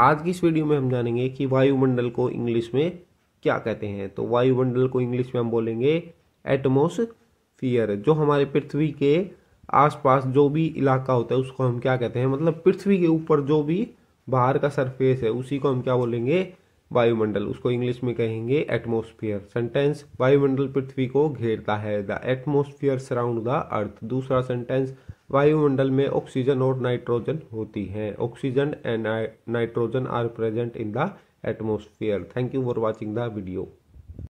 आज की इस वीडियो में हम जानेंगे कि वायुमंडल को इंग्लिश में क्या कहते हैं तो वायुमंडल को इंग्लिश में हम बोलेंगे एटमोसफियर जो हमारे पृथ्वी के आसपास जो भी इलाका होता है उसको हम क्या कहते हैं मतलब पृथ्वी के ऊपर जो भी बाहर का सरफेस है उसी को हम क्या बोलेंगे वायुमंडल उसको इंग्लिश में कहेंगे एटमोसफियर सेंटेंस वायुमंडल पृथ्वी को घेरता है the atmosphere surround the earth दूसरा सेंटेंस वायुमंडल में ऑक्सीजन और नाइट्रोजन होती है oxygen and nitrogen are present in the atmosphere thank you for watching the video